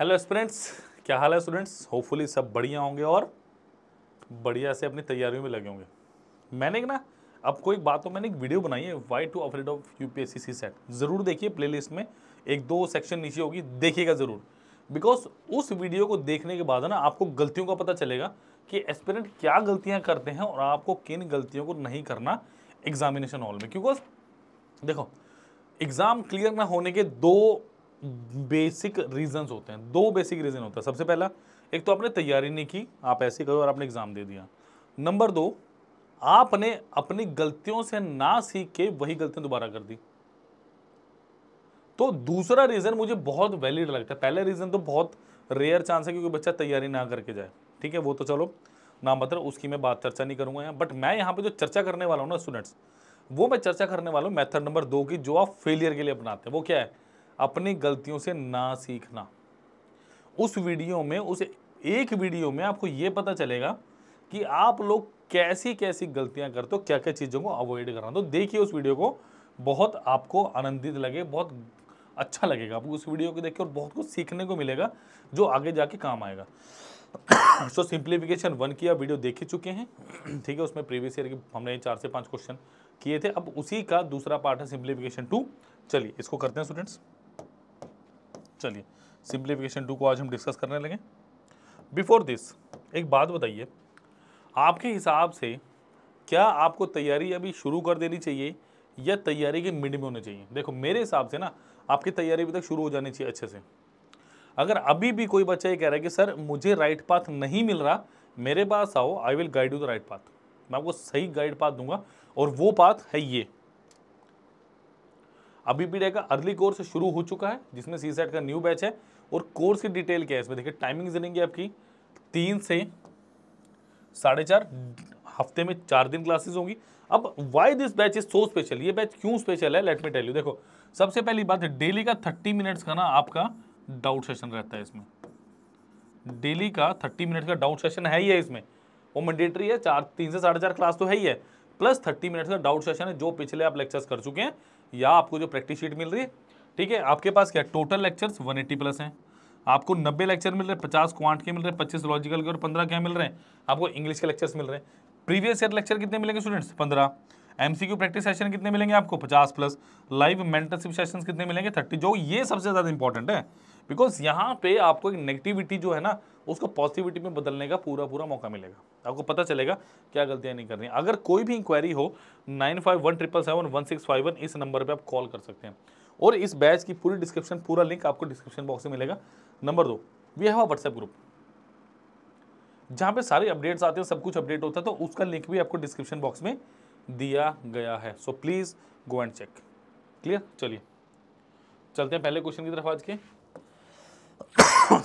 Hello students क्या हाल है students hopefully सब बढ़िया होंगे और बढ़िया से अपनी तैयारियों में लगे होंगे मैंने एक ना आपको एक बात हो तो मैंने एक वीडियो बनाई है why to afraid of U P S CSAT ज़रूर देखिए प्लेलिस्ट में एक दो सेक्शन नीचे होगी देखिएगा ज़रूर बिकॉज उस वीडियो को देखने के बाद ना आपको गलतियों का पता चलेगा कि एस्पिरेंट क्या गलतियाँ करते हैं और आपको किन गलतियों को नहीं करना एग्जामिनेशन हॉल में क्योंकि देखो एग्ज़ाम क्लियर ना होने के दो बेसिक रीजंस होते हैं दो बेसिक रीज़न होता है सबसे पहला एक तो आपने तैयारी नहीं की आप ऐसे करो और आपने एग्ज़ाम दे दिया नंबर दो आपने अपनी गलतियों से ना सीख के वही गलतियां दोबारा कर दी तो दूसरा रीज़न मुझे बहुत वैलिड लगता है पहला रीज़न तो बहुत रेयर चांस है क्योंकि बच्चा तैयारी ना करके जाए ठीक है वो तो चलो ना मतलब उसकी मैं बात चर्चा नहीं करूंगा यहाँ बट मैं यहाँ पे जो चर्चा करने वाला हूँ ना स्टूडेंट्स वो मैं चर्चा करने वाला हूँ मेथड नंबर दो की जो आप फेलियर के लिए अपनाते हैं वो क्या है अपनी गलतियों से ना सीखना उस वीडियो में उस एक वीडियो में आपको ये पता चलेगा कि आप लोग कैसी कैसी गलतियां करते हो क्या क्या चीज़ों को अवॉइड करना तो देखिए उस वीडियो को बहुत आपको आनंदित लगे बहुत अच्छा लगेगा आपको उस वीडियो को देखिए और बहुत कुछ सीखने को मिलेगा जो आगे जाके काम आएगा सो सिंप्लीफिकेशन वन की आप वीडियो देख ही चुके हैं ठीक है उसमें प्रीवियस ईयर के हमने चार से पाँच क्वेश्चन किए थे अब उसी का दूसरा पार्ट है सिंप्लीफिकेशन टू चलिए इसको करते हैं स्टूडेंट्स चलिए सिंप्लीफिकेशन टू को आज हम डिस्कस करने लगे बिफोर दिस एक बात बताइए आपके हिसाब से क्या आपको तैयारी अभी शुरू कर देनी चाहिए या तैयारी के मिड में होनी चाहिए देखो मेरे हिसाब से ना आपकी तैयारी अभी तक शुरू हो जानी चाहिए अच्छे से अगर अभी भी कोई बच्चा ये कह रहा है कि सर मुझे राइट पाथ नहीं मिल रहा मेरे पास आओ I will guide you the right path मैं आपको सही गाइड पाथ दूंगा और वो पाथ है ये अभी भी रहेगा अर्ली कोर्स शुरू हो चुका है जिसमें सी का न्यू बैच है और कोर्स की डिटेल क्या है इसमें देखिए टाइमिंग रहेंगी आपकी तीन से साढ़े चार हफ्ते में चार दिन क्लासेस होंगी अब why this batch is so special ये बैच क्यों स्पेशल है लेट मी टेल यू देखो सबसे पहली बात है डेली का थर्टी मिनट्स का ना आपका डाउट सेशन रहता है इसमें डेली का थर्टी मिनट का डाउट सेशन है ही है इसमें वो मैंडेटरी है चार तीन से साढ़े क्लास तो है ही है प्लस थर्टी मिनट्स का डाउट सेशन है जो पिछले आप लेक्चर्स कर चुके हैं या आपको जो प्रैक्टिस शीट मिल रही है ठीक है आपके पास क्या टोटल लेक्चर्स 180 प्लस हैं आपको 90 लेक्चर मिल रहे हैं 50 क्वांट के मिल रहे हैं 25 लॉजिकल के और 15 क्या मिल रहे हैं आपको इंग्लिश के लेक्चर्स मिल रहे हैं प्रीवियस ईयर लेक्चर कितने मिलेंगे स्टूडेंट्स पंद्रह एमसीक्यू प्रैक्टिस सेशन कितने मिलेंगे आपको पचास प्लस लाइव मेंटरशिप सेशन कितने मिलेंगे थर्टी जो ये सबसे ज़्यादा इंपॉर्टेंट है बिकॉज यहाँ पे आपको एक नेगेटिविटी जो है ना उसको पॉजिटिविटी में बदलने का पूरा पूरा मौका मिलेगा आपको पता चलेगा क्या गलतियाँ नहीं करनी अगर कोई भी इंक्वायरी हो नाइन इस नंबर पर आप कॉल कर सकते हैं और इस बैच की पूरी डिस्क्रिप्शन पूरा लिंक आपको डिस्क्रिप्शन बॉक्स में मिलेगा नंबर दो we have a WhatsApp group जहाँ पे सारे अपडेट्स आते हैं सब कुछ अपडेट होता है तो उसका लिंक भी आपको डिस्क्रिप्शन बॉक्स में दिया गया है so please go and check clear चलिए चलते हैं पहले क्वेश्चन की तरफ आज के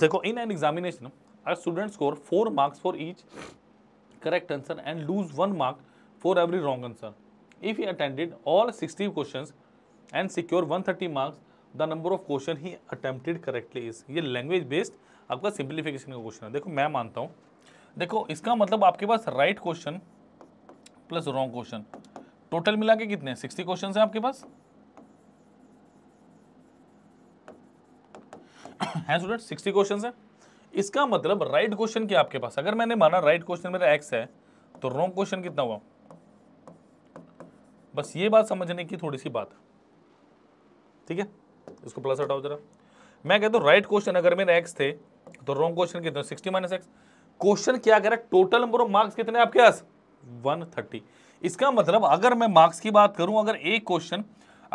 देखो in an examination student score four marks for each correct answer and lose one mark for every wrong answer if If attended all sixty question and secure one thirty marks the number of question he attempted correctly is ये language based आपका simplification का question है देखो मैं मानता हूँ देखो इसका मतलब आपके पास right question plus wrong question total मिला के कितने सिक्सटी क्वेश्चन हैं आपके पास हैं स्टूडेंट सिक्सटी क्वेश्चन हैं इसका मतलब राइट क्वेश्चन क्या आपके पास अगर मैंने माना राइट क्वेश्चन मेरा एक्स है तो रॉन्ग क्वेश्चन कितना हुआ बस ये बात समझने की थोड़ी सी बात ठीक है इसको प्लस हटाओ जरा मैं कहता हूँ राइट क्वेश्चन अगर मेरे एक्स थे तो रॉन्ग क्वेश्चन कितना सिक्सटी माइनस एक्स क्वेश्चन क्या कह रहा है टोटल नंबर ऑफ मार्क्स कितने आपके पास वन थर्टी इसका मतलब अगर मैं मार्क्स की बात करूं अगर एक क्वेश्चन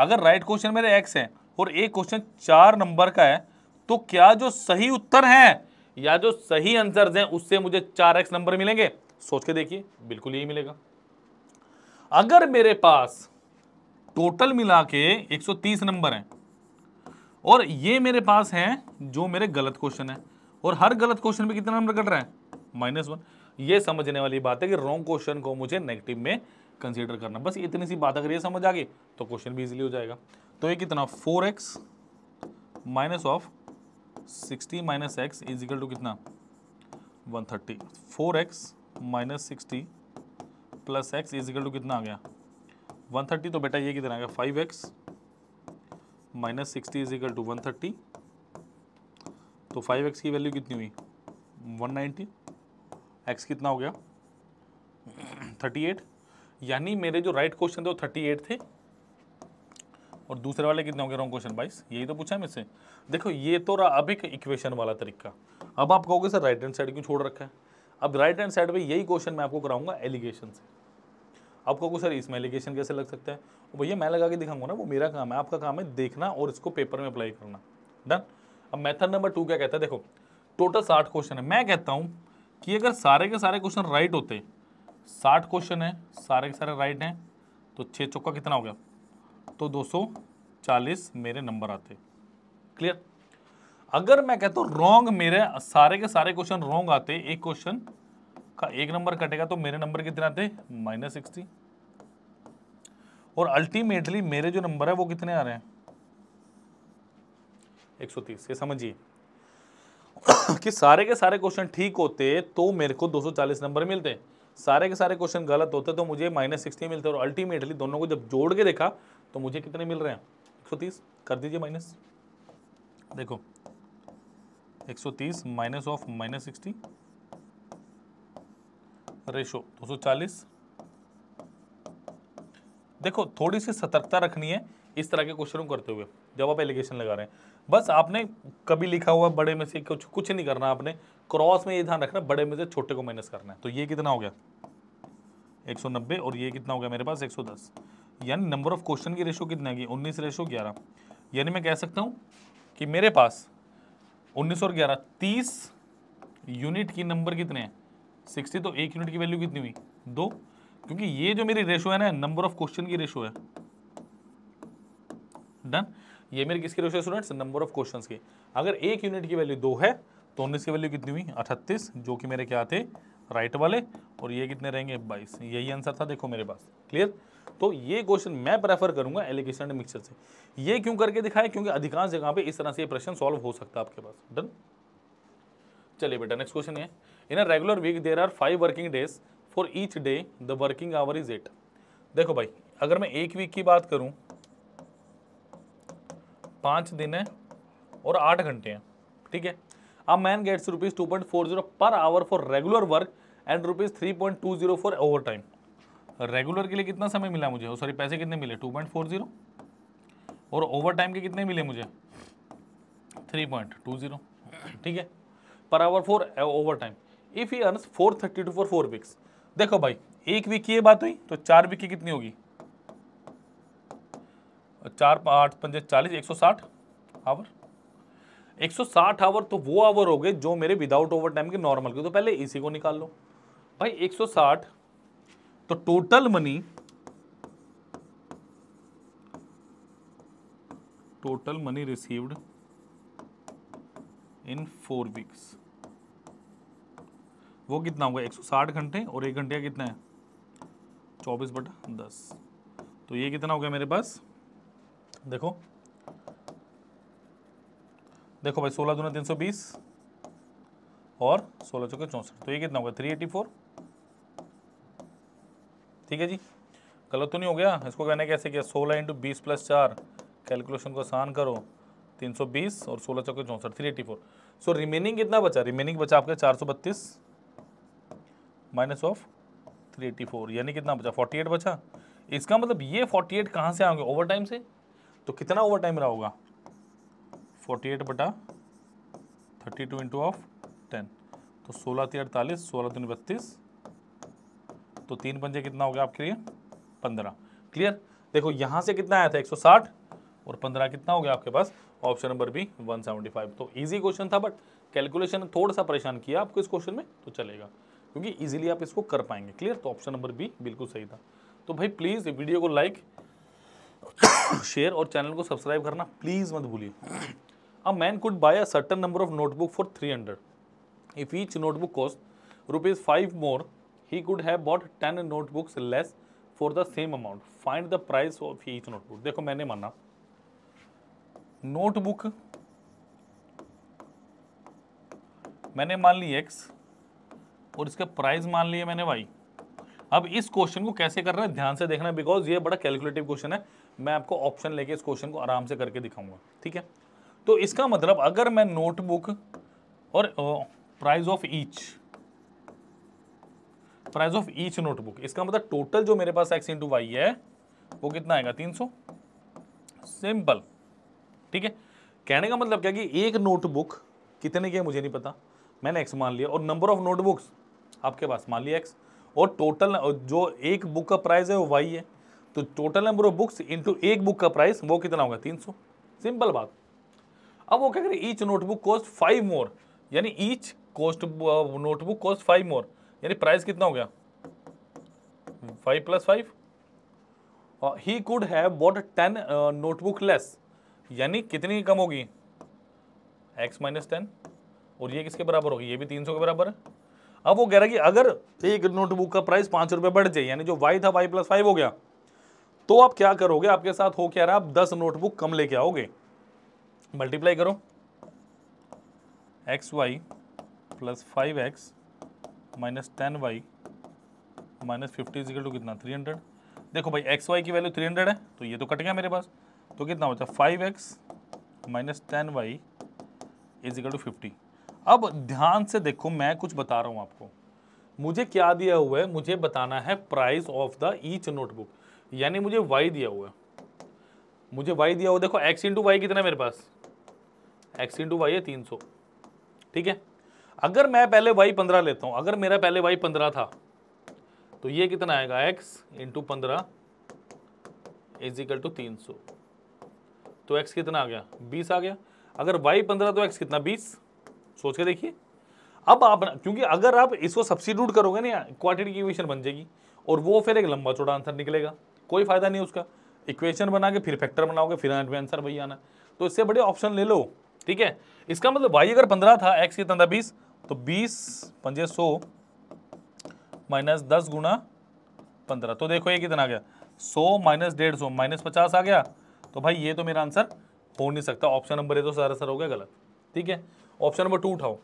अगर राइट क्वेश्चन मेरे एक्स है और एक क्वेश्चन चार नंबर का है तो क्या जो सही उत्तर है या जो सही आंसर हैं उससे मुझे चार एक्स नंबर मिलेंगे सोच के देखिए बिल्कुल यही मिलेगा अगर मेरे पास टोटल मिला के 130 नंबर हैं और ये मेरे पास हैं जो मेरे गलत क्वेश्चन है और हर गलत क्वेश्चन में कितना नंबर कट रहा है माइनस वन ये समझने वाली बात है कि रॉन्ग क्वेश्चन को मुझे नेगेटिव में कंसीडर करना बस इतनी सी बात अगर ये समझ आ गई तो क्वेश्चन भी इजीली हो जाएगा तो ये कितना four X minus of sixty minus X is equal to कितना one thirty four X minus sixty plus X is equal to कितना आ गया वन थर्टी तो बेटा ये कितना आ गया five X minus sixty is equal to one thirty तो फाइव एक्स की वैल्यू कितनी हुई वन नाइन्टी एक्स कितना हो गया थर्टी एट यानी मेरे जो राइट क्वेश्चन थे वो थर्टी एट थे और दूसरे वाले कितने होंगे रॉन्ग क्वेश्चन बाईस यही तो पूछा है मुझसे देखो ये तो रहा अब एक इक्वेशन वाला तरीका अब आप कहोगे सर राइट हैंड साइड क्यों छोड़ रखा है अब राइट हैंड साइड पर यही क्वेश्चन मैं आपको कराऊंगा एलिगेशन से आप कहोगे सर इसमें एलिगेशन कैसे लग सकता है भैया मैं लगा के दिखाऊंगा ना वो मेरा काम है आपका काम है देखना और इसको पेपर में अप्लाई करना डन अब मैथड नंबर टू क्या कहता है देखो टोटल साठ क्वेश्चन है मैं कहता हूँ कि अगर सारे के सारे क्वेश्चन राइट होते साठ क्वेश्चन है सारे के सारे राइट हैं तो छः चौका कितना हो गया तो 240 मेरे नंबर आते क्लियर अगर मैं कहता हूँ रॉन्ग मेरे सारे के सारे क्वेश्चन रॉन्ग आते एक क्वेश्चन का एक नंबर कटेगा तो मेरे नंबर कितने आते माइनस सिक्सटी और अल्टीमेटली मेरे जो नंबर है वो कितने आ रहे हैं 130 ये समझिए कि सारे के सारे क्वेश्चन ठीक होते तो मेरे को 240 नंबर मिलते सारे के सारे क्वेश्चन गलत होते तो मुझे माइनस सिक्सटी मिलते और अल्टीमेटली दोनों को जब जोड़ के देखा तो मुझे कितने मिल रहे हैं एक सौ तीस कर दीजिए माइनस देखो एक सौ तीस minus of minus sixty ratio दो सौ चालीस देखो थोड़ी सी सतर्कता रखनी है इस तरह के क्वेश्चनों करते हुए जब आप एलिगेशन लगा रहे हैं बस आपने कभी लिखा हुआ बड़े में से कुछ कुछ नहीं करना आपने क्रॉस में ये ध्यान रखना बड़े में से छोटे को माइनस करना है तो ये कितना हो गया 190 और ये कितना हो गया मेरे पास 110 यानी नंबर ऑफ क्वेश्चन की रेशो कितनी आएगी उन्नीस रेशो ग्यारह यानी मैं कह सकता हूँ कि मेरे पास उन्नीस और ग्यारह तीस यूनिट की नंबर कितने हैं सिक्सटी तो एक यूनिट की वैल्यू कितनी हुई दो क्योंकि ये जो मेरी रेशो है ना नंबर ऑफ क्वेश्चन की रेशो है डन ये मेरी किसकी रेशो है स्टूडेंट्स नंबर ऑफ क्वेश्चंस की अगर एक यूनिट की वैल्यू दो है तो उन्नीस की वैल्यू कितनी हुई अठतीस जो कि मेरे क्या थे राइट वाले और ये कितने रहेंगे बाईस यही आंसर था देखो मेरे पास क्लियर तो ये क्वेश्चन मैं प्रेफर करूंगा एलिगेशन एंड मिक्सर से ये क्यों करके दिखाया क्योंकि अधिकांश जगह पे इस तरह से ये प्रश्न सॉल्व हो सकता है आपके पास डन चलिए बेटा नेक्स्ट क्वेश्चन है in a regular week there are five working days for each day the working hour is eight देखो भाई अगर मैं एक वीक की बात करूं पांच दिन है और आठ घंटे हैं ठीक है अब man gets rupees two point four zero per hour for regular work and rupees three point two zero for overtime regular के लिए कितना समय मिला मुझे सॉरी पैसे कितने मिले टू पॉइंट फोर जीरो और ओवर टाइम के कितने मिले मुझे थ्री पॉइंट टू जीरो ठीक है per hour four overtime if he earns four thirty two for four weeks देखो भाई एक वीक की ये बात हुई तो चार वीक की कितनी होगी चार आठ पंजे चालीस एक सौ साठ आवर एक सौ साठ आवर तो वो आवर हो गए जो मेरे विदाउट ओवर टाइम के नॉर्मल के तो पहले इसी को निकाल लो भाई एक सौ साठ तो total money total money received in four weeks वो कितना होगा 160 घंटे और एक घंटे का कितना है 24 बट दस तो ये कितना हो गया मेरे पास देखो देखो भाई सोलह दूना तीन सौ बीस और सोलह चौके चौंसठ तो ये कितना होगा थ्री एटी फोर ठीक है जी गलत तो नहीं हो गया इसको कहने कैसे किया सोलह इंटू बीस प्लस चार कैलकुलेशन को आसान करो तीन सौ बीस और सोलह चौके चौंसठ three eighty four so remaining कितना बचा रिमेनिंग बचा आपका चार सौ बत्तीस minus of three eighty four यानी कितना बचा फोर्टी एट बचा इसका मतलब ये फोर्टी एट कहाँ से आओगे ओवर टाइम से तो कितना ओवर टाइम रहा होगा फोर्टी एट बटा thirty two into of ten तो सोलह तीन अड़तालीस सोलह तीन बत्तीस तो तीन पंजे कितना हो गया आपके लिए पंद्रह क्लियर देखो यहाँ से कितना आया था साठ और पंद्रह कितना हो गया आपके पास ऑप्शन नंबर बी 175 तो ईजी क्वेश्चन था बट कैलकुलेशन थोड़ा सा परेशान किया आपको इस क्वेश्चन में तो चलेगा क्योंकि इजीली आप इसको कर पाएंगे क्लियर तो ऑप्शन नंबर बी बिल्कुल सही था तो भाई प्लीज़ वीडियो को लाइक शेयर और चैनल को सब्सक्राइब करना प्लीज़ मत भूलिए a man could buy a certain number of notebook for three hundred if each notebook cost rupees five more he could have bought ten notebooks less for the same amount find the price of each notebook देखो मैंने माना notebook मैंने मान ली x और इसका price मान लिया मैंने वाई अब इस क्वेश्चन को कैसे करना है ध्यान से देखना बिकॉज ये बड़ा कैलकुलेटिव क्वेश्चन है मैं आपको ऑप्शन लेके इस क्वेश्चन को आराम से करके दिखाऊंगा ठीक है तो इसका मतलब अगर मैं नोटबुक और price of each price of each notebook इसका मतलब टोटल जो मेरे पास एक्स इंटू वाई है वो कितना आएगा तीन सौ सिंपल ठीक है कहने का मतलब क्या कि एक नोटबुक कितने की है मुझे नहीं पता मैंने एक्स मान लिया और नंबर ऑफ नोटबुक्स आपके पास मान लिया एक्स और टोटल जो एक बुक का प्राइस है वो वाई है तो total number of books into एक बुक का प्राइस वो कितना होगा तीन सौ सिंपल बात अब वो क्या करें each notebook cost five more यानी each cost notebook cost five more यानी प्राइस कितना हो गया five plus five he could have bought ten notebook less यानी कितनी कम होगी एक्स माइनस टेन और ये किसके बराबर होगी ये भी तीन सौ के बराबर है अब वो कह रहा है कि अगर एक नोटबुक का प्राइस पाँच रुपये बढ़ जाए यानी जो वाई था वाई प्लस फाइव हो गया तो आप क्या करोगे आपके साथ हो क्या रहा आप दस नोटबुक कम लेके आओगे मल्टीप्लाई करो X Y plus five X minus ten Y minus fifty equal to कितना थ्री हंड्रेड देखो भाई एक्स वाई की वैल्यू थ्री हंड्रेड है तो ये तो कट गया मेरे पास तो कितना होता है five X minus ten Y equal to fifty अब ध्यान से देखो मैं कुछ बता रहा हूँ आपको मुझे क्या दिया हुआ है मुझे बताना है price of the each notebook यानी मुझे वाई दिया हुआ है मुझे वाई दिया हुआ देखो एक्स इंटू वाई कितना है मेरे पास एक्स इंटू वाई है तीन सौ ठीक है अगर मैं पहले वाई पंद्रह लेता हूं अगर मेरा पहले वाई पंद्रह था तो ये कितना आएगा एक्स इंटू पंद्रह इजिकल टू तीन सौ तो एक्स कितना आ गया बीस आ गया अगर वाई पंद्रह तो एक्स कितना बीस सोच के देखिए अब आप क्योंकि अगर आप इसको सब्सिट्यूट करोगे ना क्वाटिटी की इक्वेशन बन जाएगी और वो फिर एक लंबा चौड़ा आंसर निकलेगा कोई फायदा नहीं उसका इक्वेशन बना के फिर फैक्टर बनाओगे फिर आंसर वही आना तो इससे बड़े ऑप्शन ले लो ठीक है इसका मतलब वाई अगर पंद्रह था एक्स कितना था बीस तो बीस पंजे सौ माइनस दस गुना पंद्रह तो देखो ये कितना आ गया सौ माइनस डेढ़ सौ माइनस पचास आ गया तो भाई ये तो मेरा आंसर हो नहीं सकता ऑप्शन नंबर ये तो सारा सर हो गया गलत ठीक है ऑप्शन नंबर टू उठाओ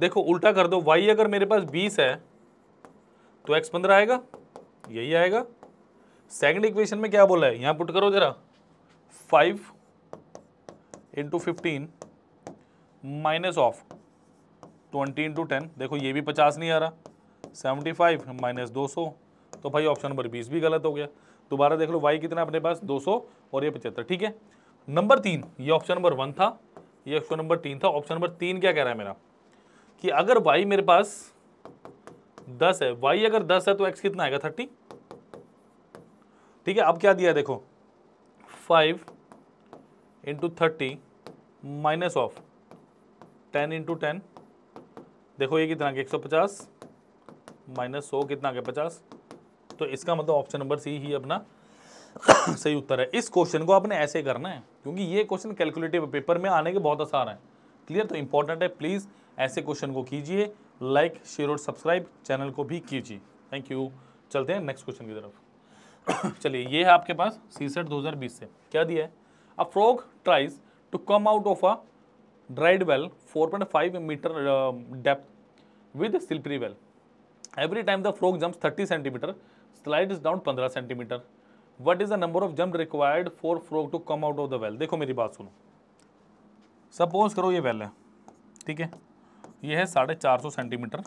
देखो उल्टा कर दो वाई अगर मेरे पास बीस है तो एक्स पंद्रह आएगा यही आएगा सेकंड इक्वेशन में क्या बोला है यहाँ पुट करो जरा five into fifteen minus of twenty into ten देखो ये भी पचास नहीं आ रहा सेवेंटी फाइव माइनस दो सौ तो भाई ऑप्शन नंबर बीस भी गलत हो गया दोबारा देख लो वाई कितना अपने पास दो सौ और ये पचहत्तर ठीक है नंबर तीन ये ऑप्शन नंबर वन था ये ऑप्शन नंबर तीन था ऑप्शन नंबर तीन क्या कह रहा है मेरा कि अगर वाई मेरे पास दस है वाई अगर दस है तो एक्स कितना आएगा थर्टी ठीक है अब क्या दिया देखो five into thirty minus of ten into ten देखो ये कितना एक सौ पचास माइनस सौ कितना के पचास तो इसका मतलब ऑप्शन नंबर सी ही अपना सही उत्तर है इस क्वेश्चन को आपने ऐसे करना है क्योंकि ये क्वेश्चन कैलकुलेटिव पेपर में आने के बहुत आसार हैं क्लियर तो इंपॉर्टेंट है प्लीज़ ऐसे क्वेश्चन को कीजिए लाइक शेयर और सब्सक्राइब चैनल को भी कीजिए थैंक यू चलते हैं नेक्स्ट क्वेश्चन की तरफ चलिए ये है आपके पास सीसेट 2020 से क्या दिया है a frog tries to come out of a dried well 4.5 metre depth with slippery well every time the frog jumps 30 centimetre slide is down 15 centimetre what is the number of jump required for frog to come out of the well देखो मेरी बात सुनो suppose करो ये well है ठीक है ये है साढ़े सेंटीमीटर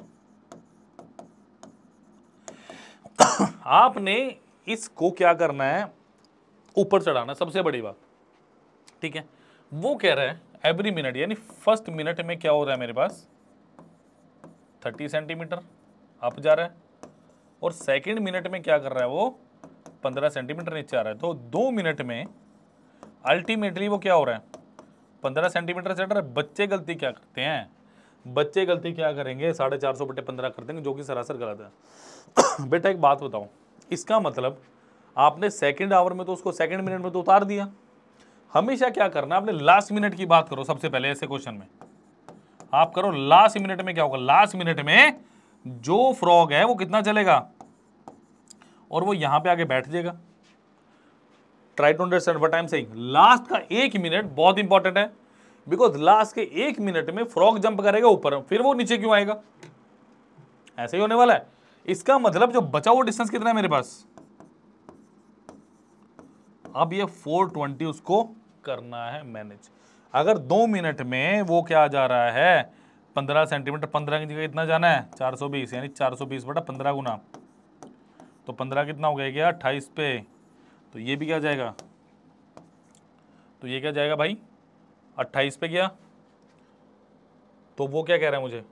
आपने इसको क्या करना है ऊपर चढ़ाना सबसे बड़ी बात ठीक है वो कह रहे हैं एवरी मिनट यानी फर्स्ट मिनट में क्या हो रहा है मेरे पास थर्टी सेंटीमीटर अप जा रहा है और सेकेंड मिनट में क्या कर रहा है वो पंद्रह सेंटीमीटर नीचे आ रहा है तो दो मिनट में अल्टीमेटली वो क्या हो रहा है पंद्रह सेंटीमीटर से है बच्चे गलती क्या करते हैं बच्चे गलती क्या करेंगे साढ़े चार सौ बटे पंद्रह कर देंगे जो कि सरासर गलत है बेटा एक बात बताओ इसका मतलब आपने सेकेंड आवर में तो उसको सेकेंड मिनट में तो उतार दिया हमेशा क्या करना आपने लास्ट मिनट की बात करो सबसे पहले ऐसे क्वेश्चन में आप करो लास्ट मिनट में क्या होगा लास्ट मिनट में जो फ्रॉग है वो कितना चलेगा और वो यहां पे आके बैठ जाएगा try to understand what I am saying last का एक मिनट बहुत इंपॉर्टेंट है बिकॉज लास्ट के एक मिनट में फ्रॉग जंप करेगा ऊपर फिर वो नीचे क्यों आएगा ऐसे ही होने वाला है इसका मतलब जो बचा हुआ डिस्टेंस कितना है मेरे पास अब ये 420 उसको करना है मैनेज अगर दो मिनट में वो क्या जा रहा है पंद्रह सेंटीमीटर पंद्रह की जगह इतना जाना है चार सौ बीस यानी चार सौ बीस बटा पंद्रह गुना तो पंद्रह कितना हो गया अट्ठाईस पे तो ये भी क्या जाएगा तो ये क्या जाएगा भाई अट्ठाईस पे गया तो वो क्या कह रहा है मुझे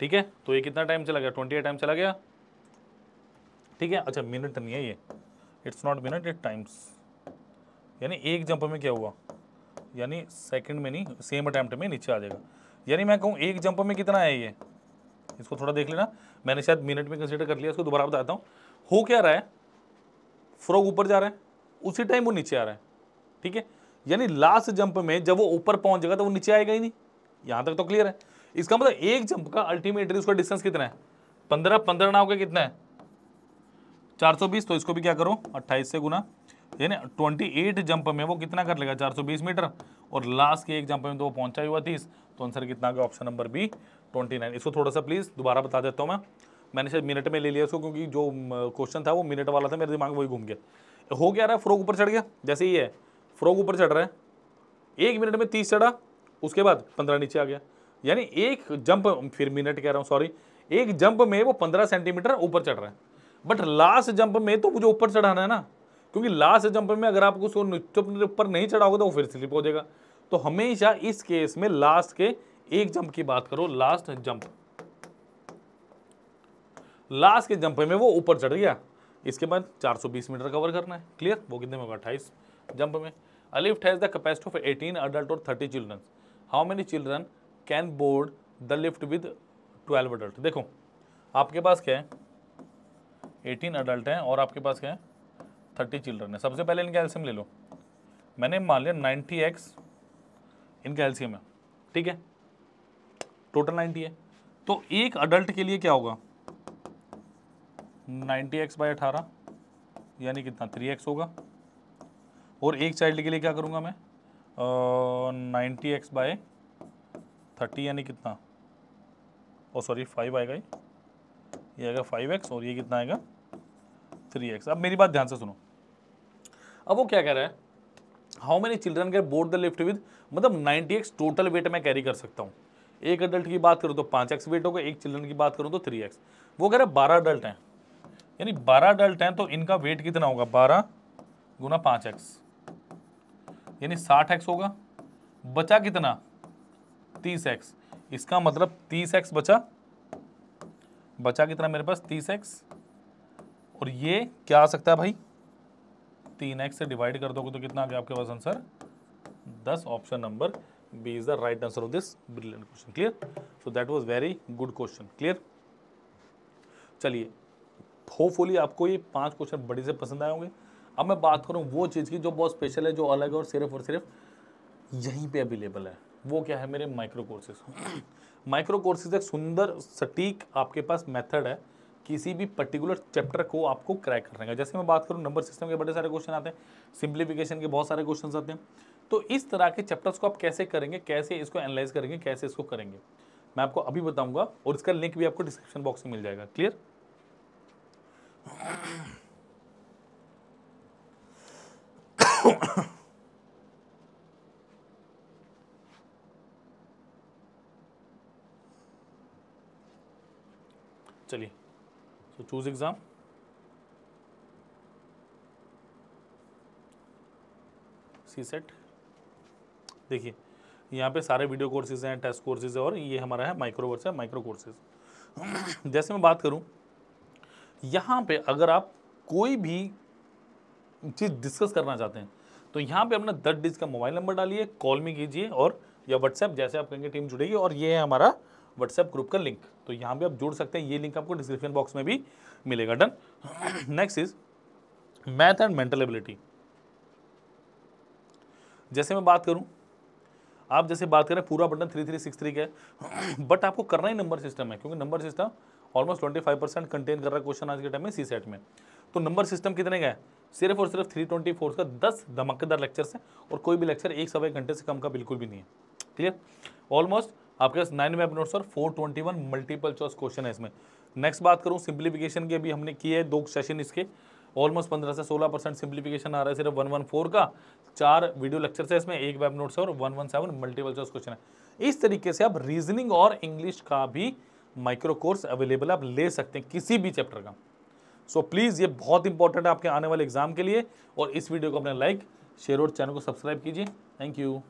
ठीक है तो ये कितना टाइम चला गया ट्वेंटी टाइम चला गया ठीक है अच्छा मिनट नहीं है ये it's not minute it times यानी एक जंप में क्या हुआ यानी सेकंड में नहीं सेम अटैम्प्ट में नीचे आ जाएगा यानी मैं कहूँ एक जंप में कितना है ये इसको थोड़ा देख लेना मैंने शायद मिनट में कंसिडर कर लिया इसको दोबारा बताता हूँ हो क्या रहा है फ्रॉग ऊपर जा रहा है उसी टाइम वो नीचे आ रहा है ठीक है यानी लास्ट जंप में जब वो ऊपर पहुंच जाएगा तो वो नीचे आएगा ही नहीं यहाँ तक तो क्लियर है इसका मतलब एक जंप का अल्टीमेटली उसका डिस्टेंस कितना है पंद्रह पंद्रह नाव का कितना है चार सौ बीस तो इसको भी क्या करो अट्ठाईस से गुना यानी एट जंप में वो कितना कर लेगा 420 मीटर और लास्ट के एक जंप में तो वो पहुंचा हुआ तीस तो आंसर कितना का ऑप्शन नंबर बी 29 इसको थोड़ा सा प्लीज़ दोबारा बता देता हूँ मैं मैंने शायद मिनट में ले लिया इसको क्योंकि जो क्वेश्चन था वो मिनट वाला था मेरे दिमाग में वही घूम गया हो क्या रहा है फ्रॉक ऊपर चढ़ गया जैसे ही है फ्रॉक ऊपर चढ़ रहा है एक मिनट में तीस चढ़ा उसके बाद पंद्रह नीचे आ गया यानी एक जंप फिर मिनट कह रहा हूँ सॉरी एक जंप में वो पंद्रह सेंटीमीटर ऊपर चढ़ रहा है बट लास्ट जंप में तो मुझे ऊपर चढ़ाना है ना क्योंकि लास्ट जंप में अगर आपको उसको न्यूचपने ऊपर नहीं चढ़ाओगे तो वो फिर स्लिप हो जाएगा तो हमेशा इस केस में लास्ट के एक जंप की बात करो लास्ट जंप लास्ट के जंप में वो ऊपर चढ़ गया इसके बाद 420 मीटर कवर करना है क्लियर वो कितने में होगा अट्ठाईस जंप में a lift has the capacity of eighteen adult और thirty children how many children can board the lift with twelve adult देखो आपके पास क्या है एटीन अडल्ट हैं और आपके पास क्या है थर्टी चिल्ड्रन है सबसे पहले इनका एल्सियम ले लो मैंने मान लिया नाइन्टी एक्स इनका एल्सियम है ठीक है टोटल नाइन्टी है तो एक अडल्ट के लिए क्या होगा नाइन्टी एक्स बाई अठारह यानी कितना थ्री एक्स होगा और एक चाइल्ड के लिए क्या करूँगा मैं नाइन्टी एक्स बाय थर्टी यानी कितना ओ सॉरी फाइव आएगा ये आएगा फाइव एक्स और ये कितना आएगा थ्री एक्स अब मेरी बात ध्यान से सुनो अब वो क्या कह रहा है how many children can board the lift with मतलब नाइनटी एक्स टोटल वेट मैं कैरी कर सकता हूँ एक अडल्ट की बात करूँ तो पाँच एक्स वेट होगा एक चिल्ड्रन की बात करूँ तो थ्री एक्स वो कह रहे हैं बारह अडल्ट हैं यानी बारह अडल्ट हैं तो इनका वेट कितना होगा बारह गुना पाँच एक्स यानी साठ एक्स होगा बचा कितना तीस एक्स इसका मतलब तीस एक्स बचा बचा कितना मेरे पास तीस एक्स और ये क्या आ सकता है भाई तीन एक्स से डिवाइड कर दोगे तो कितना आ गया आपके पास आंसर दस option number B is the right answer of this brilliant question clear so that was very good question clear चलिए होपफुली आपको ये पांच क्वेश्चन बड़े से पसंद आए होंगे अब मैं बात करूँ वो चीज़ की जो बहुत स्पेशल है जो अलग है और सिर्फ और सिर्फ यहीं पे अवेलेबल है वो क्या है मेरे माइक्रो कोर्सेज माइक्रो कोर्सेज एक सुंदर सटीक आपके पास मेथड है किसी भी पर्टिकुलर चैप्टर को आपको क्रैक करने का जैसे मैं बात करूँ नंबर सिस्टम के बड़े सारे क्वेश्चन आते हैं सिंप्लीफिकेशन के बहुत सारे क्वेश्चन आते हैं तो इस तरह के चैप्टर्स को आप कैसे करेंगे कैसे इसको एनालाइज करेंगे कैसे इसको करेंगे मैं आपको अभी बताऊंगा और इसका लिंक भी आपको डिस्क्रिप्शन बॉक्स में मिल जाएगा क्लियर चलिए So choose exam. CSAT देखिए यहाँ पे सारे वीडियो कोर्सेज हैं टेस्ट कोर्सेज हैं और ये हमारा है माइक्रो वर्स है माइक्रो कोर्सेज जैसे मैं बात करूँ यहाँ पे अगर आप कोई भी चीज़ डिस्कस करना चाहते हैं तो यहाँ पे अपना दस डिज का मोबाइल नंबर डालिए कॉल में कीजिए और या व्हाट्सएप जैसे आप कहेंगे टीम जुड़ेगी और ये है हमारा व्हाट्सएप ग्रुप का लिंक तो यहाँ भी आप जोड़ सकते हैं ये लिंक आपको डिस्क्रिप्शन बॉक्स में भी मिलेगा done next is math and mental ability जैसे मैं बात करूँ आप जैसे बात करें पूरा button three three six three का है बट आपको करना ही नंबर सिस्टम है क्योंकि number system almost twenty five percent contain कर रहा है क्वेश्चन आज के टाइम में सी सेट में तो नंबर सिस्टम कितने का है सिर्फ और सिर्फ थ्री ट्वेंटी फोर का दस धमाकेदार लेक्चर्स है और कोई भी लेक्चर एक सवा एक घंटे से कम का बिल्कुल भी नहीं है क्लियर ऑलमोस्ट आपके पास नाइन मैप नोट्स और four twenty one multiple choice question है इसमें नेक्स्ट बात करूँ सिंप्लीफिकेशन की अभी हमने की है दो सेशन इसके ऑलमोस्ट पंद्रह से सोलह परसेंट सिंप्लीफिकेशन आ रहा है सिर्फ वन वन फोर का चार वीडियो लेक्चर है इसमें एक वेब नोट्स और one one seven multiple choice question है इस तरीके से आप रीजनिंग और इंग्लिश का भी माइक्रो कोर्स अवेलेबल आप ले सकते हैं किसी भी चैप्टर का सो so, प्लीज़ ये बहुत इंपॉर्टेंट है आपके आने वाले एग्जाम के लिए और इस वीडियो को अपने लाइक शेयर और चैनल को सब्सक्राइब कीजिए थैंक यू